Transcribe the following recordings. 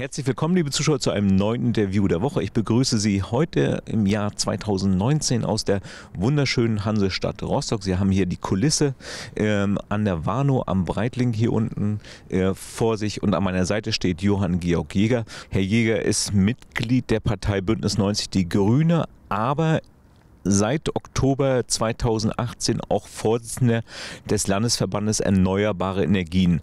Herzlich willkommen, liebe Zuschauer, zu einem neuen Interview der Woche. Ich begrüße Sie heute im Jahr 2019 aus der wunderschönen Hansestadt Rostock. Sie haben hier die Kulisse ähm, an der Warnow am Breitling hier unten äh, vor sich und an meiner Seite steht Johann Georg Jäger. Herr Jäger ist Mitglied der Partei Bündnis 90 Die Grüne, aber seit Oktober 2018 auch Vorsitzender des Landesverbandes Erneuerbare Energien.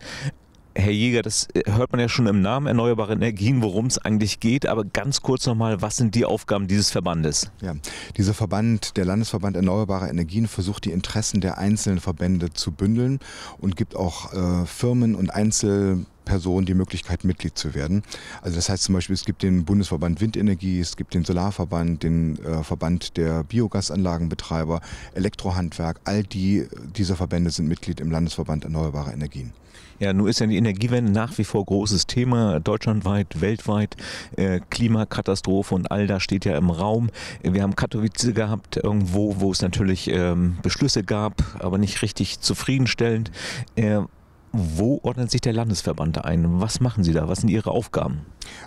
Herr Jäger, das äh, hört man ja schon im Namen Erneuerbare Energien, worum es eigentlich geht. Aber ganz kurz nochmal, was sind die Aufgaben dieses Verbandes? Ja, dieser Verband, der Landesverband Erneuerbare Energien, versucht die Interessen der einzelnen Verbände zu bündeln und gibt auch äh, Firmen und Einzelverbände Person die Möglichkeit, Mitglied zu werden. Also das heißt zum Beispiel, es gibt den Bundesverband Windenergie, es gibt den Solarverband, den äh, Verband der Biogasanlagenbetreiber, Elektrohandwerk, all die dieser Verbände sind Mitglied im Landesverband Erneuerbare Energien. Ja, nun ist ja die Energiewende nach wie vor großes Thema, deutschlandweit, weltweit, äh, Klimakatastrophe und all das steht ja im Raum. Wir haben Katowice gehabt, irgendwo, wo es natürlich ähm, Beschlüsse gab, aber nicht richtig zufriedenstellend. Äh, wo ordnet sich der Landesverband ein? Was machen Sie da? Was sind Ihre Aufgaben?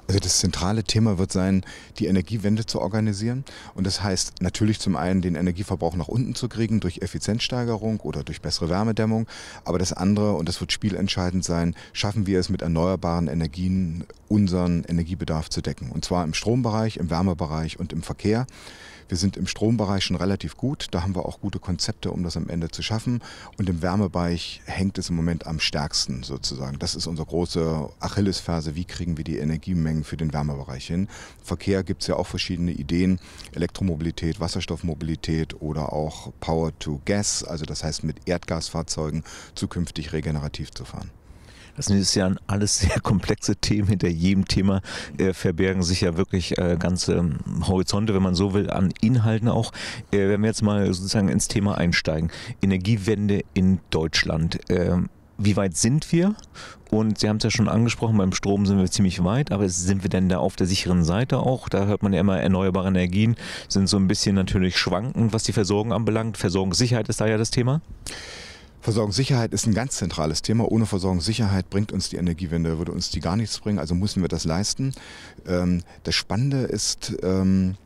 Also das zentrale Thema wird sein, die Energiewende zu organisieren. Und das heißt natürlich zum einen, den Energieverbrauch nach unten zu kriegen durch Effizienzsteigerung oder durch bessere Wärmedämmung. Aber das andere, und das wird spielentscheidend sein, schaffen wir es mit erneuerbaren Energien, unseren Energiebedarf zu decken. Und zwar im Strombereich, im Wärmebereich und im Verkehr. Wir sind im Strombereich schon relativ gut. Da haben wir auch gute Konzepte, um das am Ende zu schaffen. Und im Wärmebereich hängt es im Moment am stärksten sozusagen. Das ist unsere große Achillesferse. Wie kriegen wir die Energiemengen für den Wärmebereich hin? Verkehr gibt es ja auch verschiedene Ideen. Elektromobilität, Wasserstoffmobilität oder auch Power to Gas. Also das heißt mit Erdgasfahrzeugen zukünftig regenerativ zu fahren. Das ist ja Jahr alles sehr komplexe Themen. Hinter jedem Thema äh, verbergen sich ja wirklich äh, ganze ähm, Horizonte, wenn man so will, an Inhalten auch. Äh, wenn wir jetzt mal sozusagen ins Thema einsteigen. Energiewende in Deutschland. Ähm, wie weit sind wir? Und Sie haben es ja schon angesprochen, beim Strom sind wir ziemlich weit, aber sind wir denn da auf der sicheren Seite auch? Da hört man ja immer, erneuerbare Energien sind so ein bisschen natürlich schwankend, was die Versorgung anbelangt. Versorgungssicherheit ist da ja das Thema. Versorgungssicherheit ist ein ganz zentrales Thema. Ohne Versorgungssicherheit bringt uns die Energiewende, würde uns die gar nichts bringen, also müssen wir das leisten. Ähm, das Spannende ist, ähm,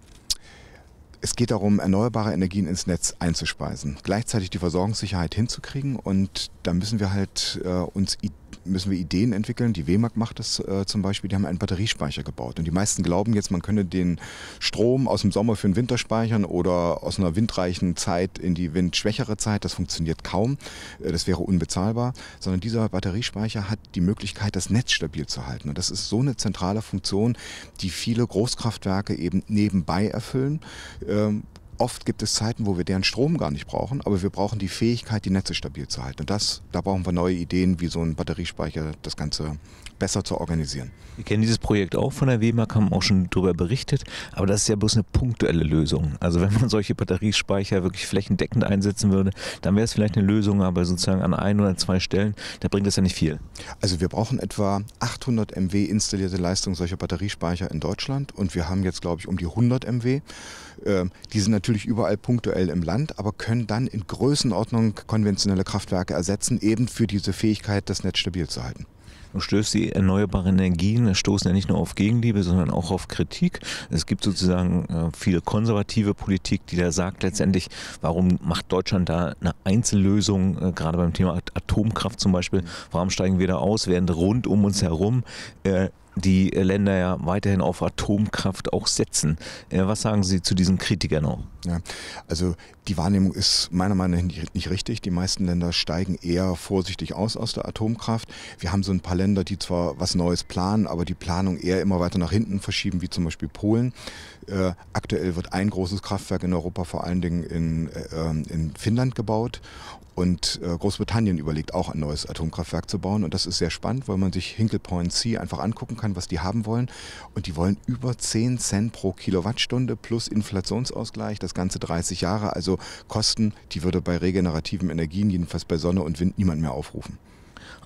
es geht darum, erneuerbare Energien ins Netz einzuspeisen, gleichzeitig die Versorgungssicherheit hinzukriegen und da müssen wir halt äh, uns Ideen müssen wir Ideen entwickeln. Die WMAG macht das äh, zum Beispiel, die haben einen Batteriespeicher gebaut. Und die meisten glauben jetzt, man könne den Strom aus dem Sommer für den Winter speichern oder aus einer windreichen Zeit in die windschwächere Zeit. Das funktioniert kaum, äh, das wäre unbezahlbar. Sondern dieser Batteriespeicher hat die Möglichkeit, das Netz stabil zu halten. Und das ist so eine zentrale Funktion, die viele Großkraftwerke eben nebenbei erfüllen. Ähm, Oft gibt es Zeiten, wo wir deren Strom gar nicht brauchen, aber wir brauchen die Fähigkeit, die Netze stabil zu halten. Und das, da brauchen wir neue Ideen, wie so ein Batteriespeicher das Ganze besser zu organisieren. Wir kennen dieses Projekt auch von der WMAG, haben auch schon darüber berichtet, aber das ist ja bloß eine punktuelle Lösung. Also wenn man solche Batteriespeicher wirklich flächendeckend einsetzen würde, dann wäre es vielleicht eine Lösung, aber sozusagen an ein oder zwei Stellen, da bringt das ja nicht viel. Also wir brauchen etwa 800 MW installierte Leistung solcher Batteriespeicher in Deutschland und wir haben jetzt, glaube ich, um die 100 MW. Ähm, die sind natürlich überall punktuell im Land, aber können dann in Größenordnung konventionelle Kraftwerke ersetzen, eben für diese Fähigkeit, das Netz stabil zu halten stößt die erneuerbaren Energien stoßen ja nicht nur auf Gegenliebe, sondern auch auf Kritik. Es gibt sozusagen äh, viel konservative Politik, die da sagt letztendlich, warum macht Deutschland da eine Einzellösung, äh, gerade beim Thema Atomkraft zum Beispiel, warum steigen wir da aus, während rund um uns herum äh, die äh, Länder ja weiterhin auf Atomkraft auch setzen. Äh, was sagen Sie zu diesen Kritikern auch? Ja, also die Wahrnehmung ist meiner Meinung nach nicht richtig. Die meisten Länder steigen eher vorsichtig aus aus der Atomkraft. Wir haben so ein paar Länder, die zwar was Neues planen, aber die Planung eher immer weiter nach hinten verschieben, wie zum Beispiel Polen. Äh, aktuell wird ein großes Kraftwerk in Europa, vor allen Dingen in, äh, in Finnland gebaut. Und äh, Großbritannien überlegt auch ein neues Atomkraftwerk zu bauen. Und das ist sehr spannend, weil man sich Hinkley Point C einfach angucken kann können, was die haben wollen. Und die wollen über 10 Cent pro Kilowattstunde plus Inflationsausgleich, das Ganze 30 Jahre. Also Kosten, die würde bei regenerativen Energien, jedenfalls bei Sonne und Wind, niemand mehr aufrufen.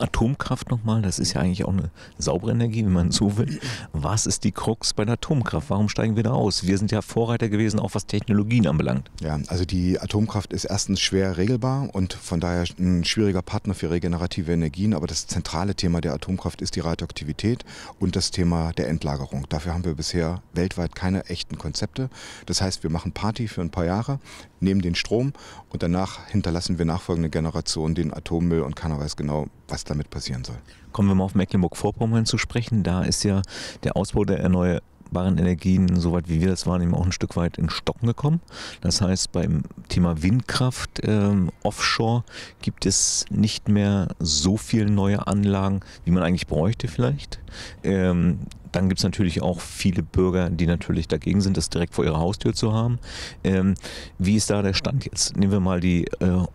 Atomkraft nochmal, das ist ja eigentlich auch eine saubere Energie, wenn man so will. Was ist die Krux bei der Atomkraft? Warum steigen wir da aus? Wir sind ja Vorreiter gewesen, auch was Technologien anbelangt. Ja, also die Atomkraft ist erstens schwer regelbar und von daher ein schwieriger Partner für regenerative Energien. Aber das zentrale Thema der Atomkraft ist die Radioaktivität und das Thema der Endlagerung. Dafür haben wir bisher weltweit keine echten Konzepte. Das heißt, wir machen Party für ein paar Jahre, nehmen den Strom und danach hinterlassen wir nachfolgende Generationen den Atommüll und keiner weiß genau, was da damit passieren soll. Kommen wir mal auf Mecklenburg-Vorpommern zu sprechen. Da ist ja der Ausbau der erneuerbaren Energien, soweit wie wir das wahrnehmen, auch ein Stück weit in Stocken gekommen. Das heißt, beim Thema Windkraft ähm, offshore gibt es nicht mehr so viele neue Anlagen, wie man eigentlich bräuchte vielleicht. Ähm, dann gibt es natürlich auch viele Bürger, die natürlich dagegen sind, das direkt vor ihrer Haustür zu haben. Ähm, wie ist da der Stand jetzt? Nehmen wir mal die äh,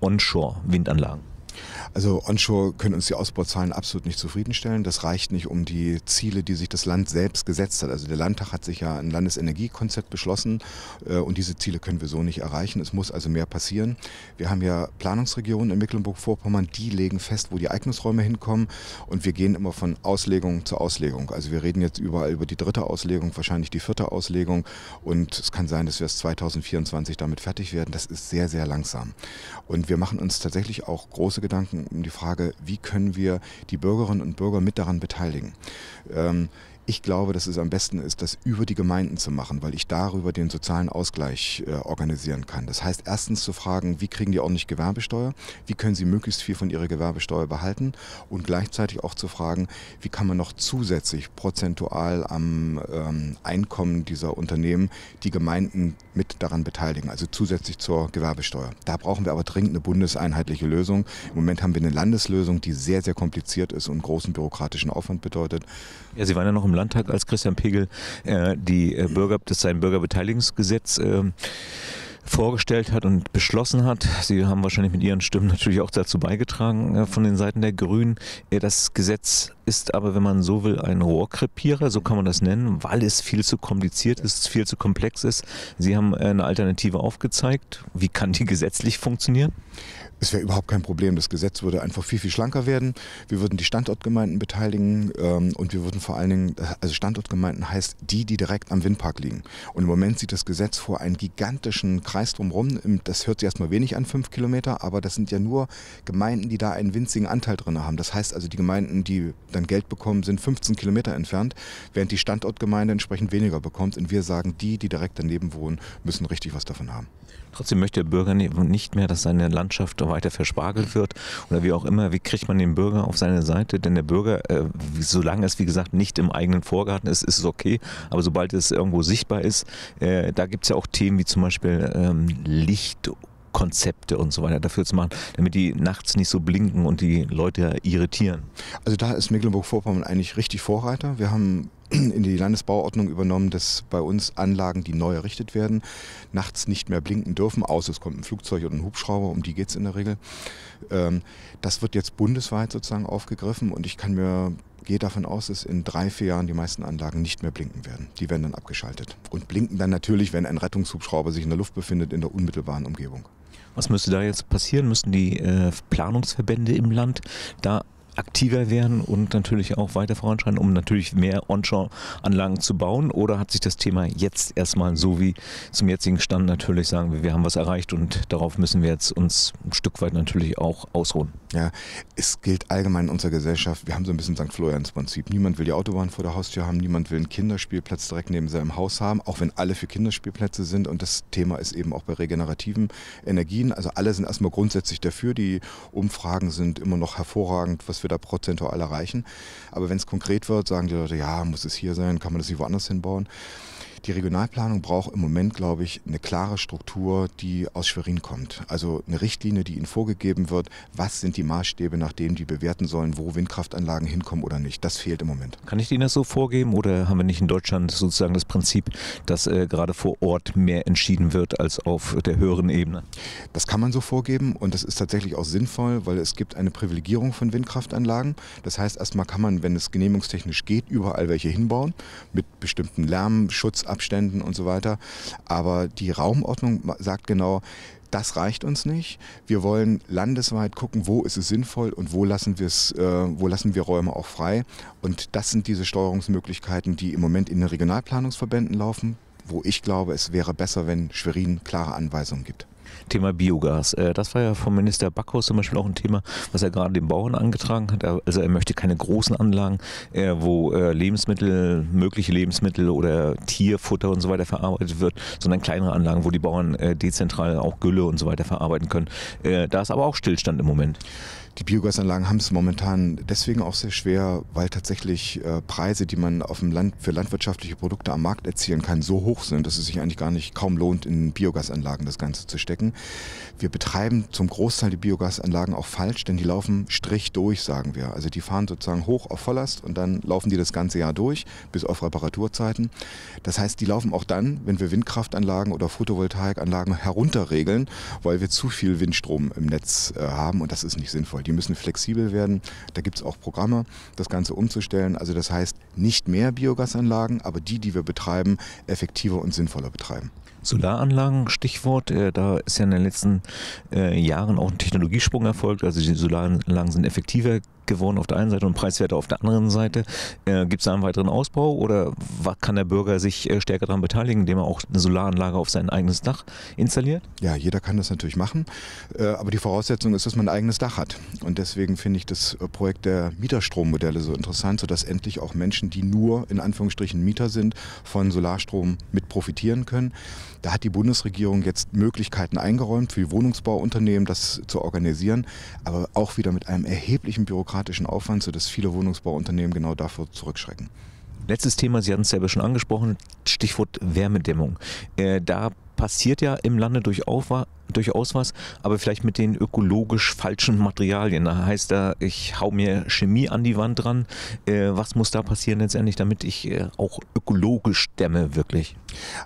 Onshore-Windanlagen. Also onshore können uns die Ausbauzahlen absolut nicht zufriedenstellen. Das reicht nicht um die Ziele, die sich das Land selbst gesetzt hat. Also der Landtag hat sich ja ein Landesenergiekonzept beschlossen äh, und diese Ziele können wir so nicht erreichen. Es muss also mehr passieren. Wir haben ja Planungsregionen in Mecklenburg-Vorpommern, die legen fest, wo die Eignungsräume hinkommen und wir gehen immer von Auslegung zu Auslegung. Also wir reden jetzt überall über die dritte Auslegung, wahrscheinlich die vierte Auslegung und es kann sein, dass wir erst 2024 damit fertig werden. Das ist sehr, sehr langsam. Und wir machen uns tatsächlich auch große Gedanken um die Frage, wie können wir die Bürgerinnen und Bürger mit daran beteiligen. Ähm, ich glaube, dass es am besten ist, das über die Gemeinden zu machen, weil ich darüber den sozialen Ausgleich äh, organisieren kann. Das heißt, erstens zu fragen, wie kriegen die ordentlich Gewerbesteuer? Wie können sie möglichst viel von ihrer Gewerbesteuer behalten? Und gleichzeitig auch zu fragen, wie kann man noch zusätzlich prozentual am ähm, Einkommen dieser Unternehmen die Gemeinden mit daran beteiligen, also zusätzlich zur Gewerbesteuer. Da brauchen wir aber dringend eine bundeseinheitliche Lösung. Im Moment haben wir eine Landeslösung, die sehr, sehr kompliziert ist und großen bürokratischen Aufwand bedeutet. Ja, Sie waren ja noch im Landtag, als Christian Pegel äh, die, äh, Bürger, das sein Bürgerbeteiligungsgesetz äh, vorgestellt hat und beschlossen hat. Sie haben wahrscheinlich mit ihren Stimmen natürlich auch dazu beigetragen äh, von den Seiten der Grünen. Das Gesetz ist aber, wenn man so will, ein Rohrkrepierer, so kann man das nennen, weil es viel zu kompliziert ist, viel zu komplex ist. Sie haben eine Alternative aufgezeigt. Wie kann die gesetzlich funktionieren? Das wäre überhaupt kein Problem. Das Gesetz würde einfach viel, viel schlanker werden. Wir würden die Standortgemeinden beteiligen ähm, und wir würden vor allen Dingen, äh, also Standortgemeinden heißt die, die direkt am Windpark liegen. Und im Moment sieht das Gesetz vor einen gigantischen Kreis drumherum. Ähm, das hört sich erstmal wenig an, fünf Kilometer, aber das sind ja nur Gemeinden, die da einen winzigen Anteil drin haben. Das heißt also, die Gemeinden, die dann Geld bekommen, sind 15 Kilometer entfernt, während die Standortgemeinde entsprechend weniger bekommt. Und wir sagen, die, die direkt daneben wohnen, müssen richtig was davon haben. Trotzdem möchte der Bürger nicht mehr, dass seine Landschaft weiter verspargelt wird oder wie auch immer. Wie kriegt man den Bürger auf seine Seite? Denn der Bürger, äh, solange es wie gesagt nicht im eigenen Vorgarten ist, ist es okay. Aber sobald es irgendwo sichtbar ist, äh, da gibt es ja auch Themen wie zum Beispiel ähm, Licht Konzepte und so weiter dafür zu machen, damit die nachts nicht so blinken und die Leute irritieren? Also da ist Mecklenburg-Vorpommern eigentlich richtig Vorreiter. Wir haben in die Landesbauordnung übernommen, dass bei uns Anlagen, die neu errichtet werden, nachts nicht mehr blinken dürfen, außer es kommt ein Flugzeug oder ein Hubschrauber, um die geht es in der Regel. Ähm, das wird jetzt bundesweit sozusagen aufgegriffen und ich kann mir gehe davon aus, dass in drei, vier Jahren die meisten Anlagen nicht mehr blinken werden. Die werden dann abgeschaltet und blinken dann natürlich, wenn ein Rettungshubschrauber sich in der Luft befindet, in der unmittelbaren Umgebung. Was müsste da jetzt passieren? Müssen die äh, Planungsverbände im Land da aktiver werden und natürlich auch weiter voranschreiten, um natürlich mehr Onshore-Anlagen zu bauen? Oder hat sich das Thema jetzt erstmal so wie zum jetzigen Stand natürlich sagen wir, haben was erreicht und darauf müssen wir jetzt uns ein Stück weit natürlich auch ausruhen? Ja, es gilt allgemein in unserer Gesellschaft, wir haben so ein bisschen St. Florians Prinzip. Niemand will die Autobahn vor der Haustür haben, niemand will einen Kinderspielplatz direkt neben seinem Haus haben, auch wenn alle für Kinderspielplätze sind. Und das Thema ist eben auch bei regenerativen Energien. Also alle sind erstmal grundsätzlich dafür. Die Umfragen sind immer noch hervorragend, was wir da prozentual erreichen. Aber wenn es konkret wird, sagen die Leute, ja, muss es hier sein, kann man das nicht woanders hinbauen. Die Regionalplanung braucht im Moment, glaube ich, eine klare Struktur, die aus Schwerin kommt. Also eine Richtlinie, die ihnen vorgegeben wird, was sind die Maßstäbe, nach denen die bewerten sollen, wo Windkraftanlagen hinkommen oder nicht. Das fehlt im Moment. Kann ich denen das so vorgeben oder haben wir nicht in Deutschland sozusagen das Prinzip, dass äh, gerade vor Ort mehr entschieden wird als auf der höheren Ebene? Das kann man so vorgeben und das ist tatsächlich auch sinnvoll, weil es gibt eine Privilegierung von Windkraftanlagen. Das heißt, erstmal kann man, wenn es genehmigungstechnisch geht, überall welche hinbauen mit bestimmten Lärmschutz Abständen und so weiter. Aber die Raumordnung sagt genau, das reicht uns nicht. Wir wollen landesweit gucken, wo ist es sinnvoll und wo lassen, wir's, äh, wo lassen wir Räume auch frei. Und das sind diese Steuerungsmöglichkeiten, die im Moment in den Regionalplanungsverbänden laufen, wo ich glaube, es wäre besser, wenn Schwerin klare Anweisungen gibt. Thema Biogas. Äh, das war ja vom Minister Backhaus zum Beispiel auch ein Thema, was er gerade den Bauern angetragen hat. Also er möchte keine großen Anlagen, äh, wo äh, Lebensmittel, mögliche Lebensmittel oder Tierfutter und so weiter verarbeitet wird, sondern kleinere Anlagen, wo die Bauern dezentral auch Gülle und so weiter verarbeiten können. Da ist aber auch Stillstand im Moment. Die Biogasanlagen haben es momentan deswegen auch sehr schwer, weil tatsächlich Preise, die man auf dem Land für landwirtschaftliche Produkte am Markt erzielen kann, so hoch sind, dass es sich eigentlich gar nicht kaum lohnt, in Biogasanlagen das Ganze zu stecken halten. Wir betreiben zum Großteil die Biogasanlagen auch falsch, denn die laufen strich durch, sagen wir. Also die fahren sozusagen hoch auf Volllast und dann laufen die das ganze Jahr durch, bis auf Reparaturzeiten. Das heißt, die laufen auch dann, wenn wir Windkraftanlagen oder Photovoltaikanlagen herunterregeln, weil wir zu viel Windstrom im Netz äh, haben und das ist nicht sinnvoll. Die müssen flexibel werden. Da gibt es auch Programme, das Ganze umzustellen. Also das heißt, nicht mehr Biogasanlagen, aber die, die wir betreiben, effektiver und sinnvoller betreiben. Solaranlagen, Stichwort. Äh, da ist ja in den letzten äh, Jahren auch ein Technologiesprung erfolgt. Also die Solaranlagen sind effektiver geworden auf der einen Seite und preiswerter auf der anderen Seite. Äh, Gibt es da einen weiteren Ausbau oder kann der Bürger sich stärker daran beteiligen, indem er auch eine Solaranlage auf sein eigenes Dach installiert? Ja, jeder kann das natürlich machen, aber die Voraussetzung ist, dass man ein eigenes Dach hat. Und deswegen finde ich das Projekt der Mieterstrommodelle so interessant, sodass endlich auch Menschen, die nur in Anführungsstrichen Mieter sind, von Solarstrom mit profitieren können. Da hat die Bundesregierung jetzt Möglichkeiten eingeräumt für die Wohnungsbauunternehmen, das zu organisieren, aber auch wieder mit einem erheblichen bürokratischen Aufwand, sodass viele Wohnungsbauunternehmen genau davor zurückschrecken. Letztes Thema, Sie hatten es selber schon angesprochen, Stichwort Wärmedämmung. Äh, da passiert ja im Lande durchaus, durchaus was, aber vielleicht mit den ökologisch falschen Materialien. Da heißt da, ich hau mir Chemie an die Wand dran. Äh, was muss da passieren letztendlich, damit ich äh, auch ökologisch dämme wirklich?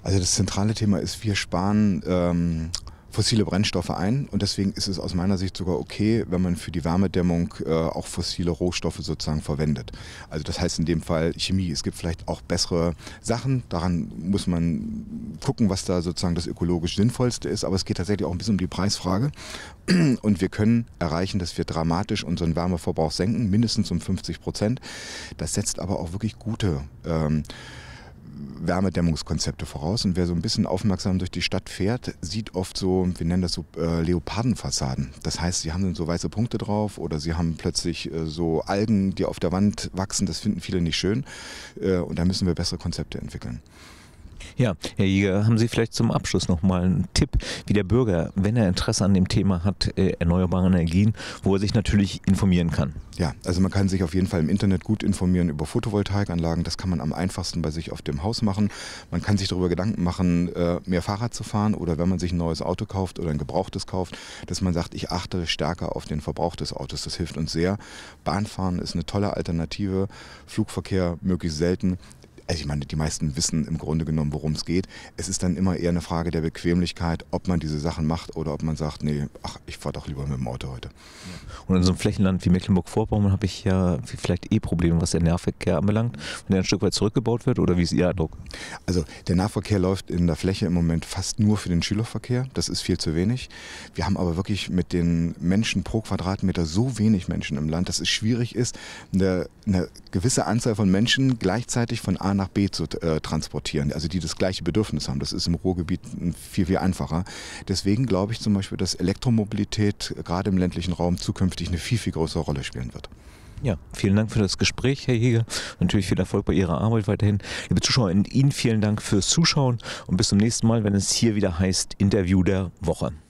Also das zentrale Thema ist, wir sparen ähm, fossile Brennstoffe ein und deswegen ist es aus meiner Sicht sogar okay, wenn man für die Wärmedämmung äh, auch fossile Rohstoffe sozusagen verwendet. Also das heißt in dem Fall Chemie. Es gibt vielleicht auch bessere Sachen. Daran muss man gucken, was da sozusagen das ökologisch sinnvollste ist. Aber es geht tatsächlich auch ein bisschen um die Preisfrage. Und wir können erreichen, dass wir dramatisch unseren Wärmeverbrauch senken, mindestens um 50 Prozent. Das setzt aber auch wirklich gute ähm, Wärmedämmungskonzepte voraus. Und wer so ein bisschen aufmerksam durch die Stadt fährt, sieht oft so, wir nennen das so äh, Leopardenfassaden. Das heißt, sie haben dann so weiße Punkte drauf oder sie haben plötzlich äh, so Algen, die auf der Wand wachsen. Das finden viele nicht schön. Äh, und da müssen wir bessere Konzepte entwickeln. Ja, Herr Jäger, haben Sie vielleicht zum Abschluss nochmal einen Tipp, wie der Bürger, wenn er Interesse an dem Thema hat, äh, erneuerbare Energien, wo er sich natürlich informieren kann? Ja, also man kann sich auf jeden Fall im Internet gut informieren über Photovoltaikanlagen. Das kann man am einfachsten bei sich auf dem Haus machen. Man kann sich darüber Gedanken machen, äh, mehr Fahrrad zu fahren oder wenn man sich ein neues Auto kauft oder ein gebrauchtes kauft, dass man sagt, ich achte stärker auf den Verbrauch des Autos. Das hilft uns sehr. Bahnfahren ist eine tolle Alternative. Flugverkehr möglichst selten also ich meine, die meisten wissen im Grunde genommen, worum es geht. Es ist dann immer eher eine Frage der Bequemlichkeit, ob man diese Sachen macht oder ob man sagt, nee, ach, ich fahre doch lieber mit dem Auto heute. Und in so einem Flächenland wie Mecklenburg-Vorpommern habe ich ja vielleicht eh Probleme, was den Nahverkehr anbelangt, wenn der ein Stück weit zurückgebaut wird oder wie ist Ihr Eindruck? Also der Nahverkehr läuft in der Fläche im Moment fast nur für den Schülerverkehr. Das ist viel zu wenig. Wir haben aber wirklich mit den Menschen pro Quadratmeter so wenig Menschen im Land, dass es schwierig ist, eine, eine gewisse Anzahl von Menschen gleichzeitig von A nach B zu äh, transportieren, also die das gleiche Bedürfnis haben. Das ist im Ruhrgebiet viel, viel einfacher. Deswegen glaube ich zum Beispiel, dass Elektromobilität gerade im ländlichen Raum zukünftig eine viel, viel größere Rolle spielen wird. Ja, vielen Dank für das Gespräch, Herr Jäger. Natürlich viel Erfolg bei Ihrer Arbeit weiterhin. Liebe Zuschauer, Ihnen vielen Dank fürs Zuschauen und bis zum nächsten Mal, wenn es hier wieder heißt Interview der Woche.